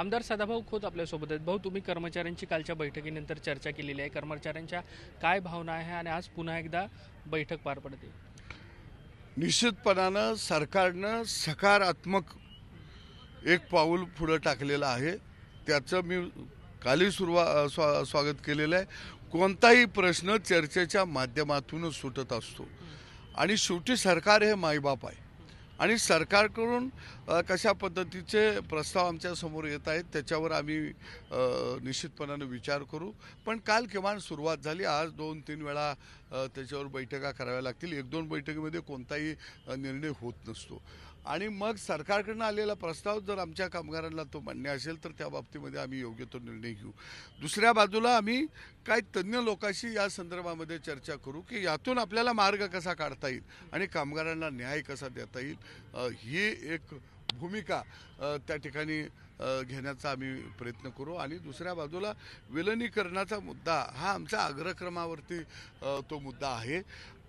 आमदार सदाभाऊ खोत आपल्यासोबत आहेत भाऊ तुम्ही कर्मचाऱ्यांची कालच्या बैठकीनंतर चर्चा केलेली आहे कर्मचाऱ्यांच्या काय भावना आहे आणि आज पुन्हा एकदा बैठक पार पडते निश्चितपणानं सरकारनं सकारात्मक एक पाऊल पुढं टाकलेलं आहे त्याचं मी काली सुरुवा स्वा स्वागत केलेलं आहे कोणताही प्रश्न चर्चेच्या माध्यमातूनच सुटत असतो आणि शेवटी सरकार हे मायबाप आहे आणि सरकारकडून कशा पद्धतीचे प्रस्ताव आमच्यासमोर येत आहेत त्याच्यावर आम्ही निश्चितपणानं विचार करू पण काल किमान सुरुवात झाली आज दोन तीन वेळा त्याच्यावर बैठका कराव्या लागतील एक दोन बैठकीमध्ये कोणताही निर्णय होत नसतो आणि मग सरकारकडनं आलेला प्रस्ताव जर आमच्या कामगारांना तो मान्य असेल तर त्या बाबतीमध्ये आम्ही योग्य तो निर्णय घेऊ दुसऱ्या बाजूला आम्ही काय तज्ज्ञ लोकांशी या संदर्भामध्ये चर्चा करू की यातून आपल्याला मार्ग कसा काढता येईल आणि कामगारांना न्याय कसा देता येईल ही एक भूमिका त्या ठिकाणी घेण्याचा आम्ही प्रयत्न करू आणि दुसऱ्या बाजूला विलनीकरणाचा मुद्दा हा आमचा अग्रक्रमावरती तो मुद्दा आहे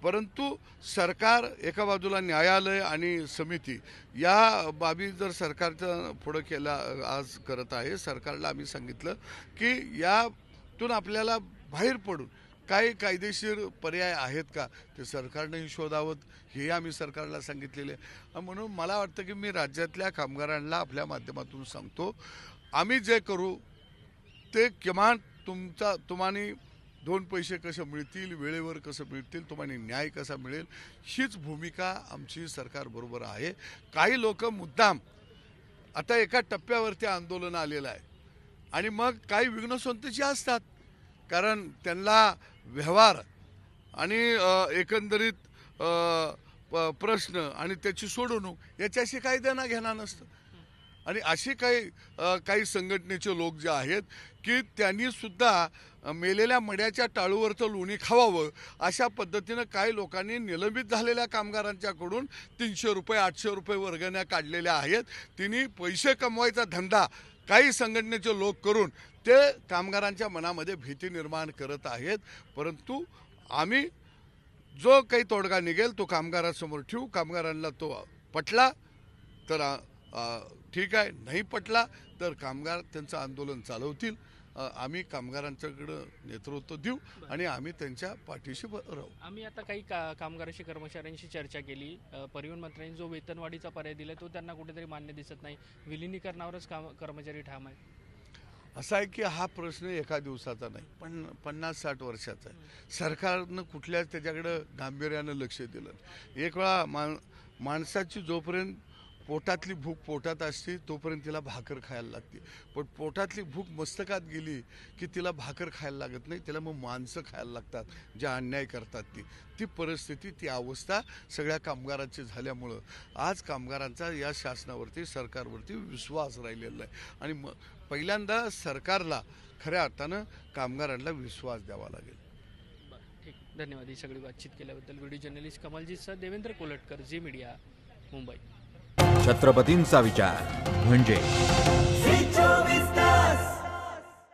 परंतु सरकार एका बाजूला न्यायालय आणि समिती या बाबी जर सरकारचं पुढं केला आज करत आहे सरकारला आम्ही सांगितलं की यातून आपल्याला बाहेर पडून काही कायदेशीर पर्याय आहेत का ते सरकारने शोधावत हे आम्ही सरकारला सांगितलेले म्हणून मला वाटतं की मी राज्यातल्या कामगारांना आपल्या माध्यमातून सांगतो आम्ही जे करू ते किमान तुमचा तुम्हाने दोन पैसे कसे मिळतील वेळेवर कसं मिळतील तुम्हाला न्याय कसा मिळेल हीच भूमिका आमची सरकारबरोबर आहे काही लोक मुद्दाम आता एका टप्प्यावरती आंदोलन आलेलं आहे आणि मग काही विघ्नसंतची असतात कारण त्यांना व्यवहार आणि एकंदरीत प्रश्न आणि त्याची सोडवणूक याच्याशी काही देणं घेणार नसतं आणि असे काही काही संघटनेचे लोक जे आहेत की त्यांनी सुद्धा मेलेल्या मड्याच्या टाळूवरचं लोणी खावावं अशा पद्धतीनं काही लोकांनी निलंबित झालेल्या कामगारांच्याकडून तीनशे रुपये आठशे रुपये वर्गण्या काढलेल्या आहेत तिने पैसे कमवायचा धंदा काही संघटनेचे लोक करून ते कामगारांच्या मनामध्ये भीती निर्माण करत आहेत परंतु आम्ही जो काही तोडगा निघेल तो कामगारासमोर ठेवू कामगारांना तो पटला तर ठीक आहे नाही पटला तर कामगार त्यांचं आंदोलन चालवतील आम्ही कामगारांच्याकडं नेतृत्व देऊ आणि आम्ही त्यांच्या पाठीशी राहू आम्ही आता काही का कामगाराशी कर्मचाऱ्यांशी चर्चा केली परिवहन मंत्र्यांनी जो वेतनवाढीचा पर्याय दिला तो त्यांना कुठेतरी मान्य दिसत नाही विलिनीकरणावरच काम कर्मचारी ठाम आहे असा आहे की हा प्रश्न एका दिवसाचा नाही पण पन्नास साठ वर्षाचा आहे सरकारनं कुठल्याच त्याच्याकडं गांभीर्यानं लक्ष दिलं एक वेळा मा माणसाची जोपर्यंत पोटातली भूक पोटात असते तोपर्यंत तिला भाकर खायला लागते पण पोटातली भूक मस्तकात गेली की तिला भाकर खायला लागत नाही तिला मग माणसं खायला लागतात जे अन्याय करतात ती ती परिस्थिती ती अवस्था सगळ्या कामगारांची झाल्यामुळं आज कामगारांचा या शासनावरती सरकारवरती विश्वास राहिलेला आहे आणि म पहिल्यांदा सरकारला खऱ्या अर्थानं कामगारांना विश्वास द्यावा लागेल ठीक धन्यवाद ही सगळी बातचीत केल्याबद्दल video journalist Kamaljeet sir Devendra Kolatkar ji media Mumbai छत्रपतींचा विचार म्हणजे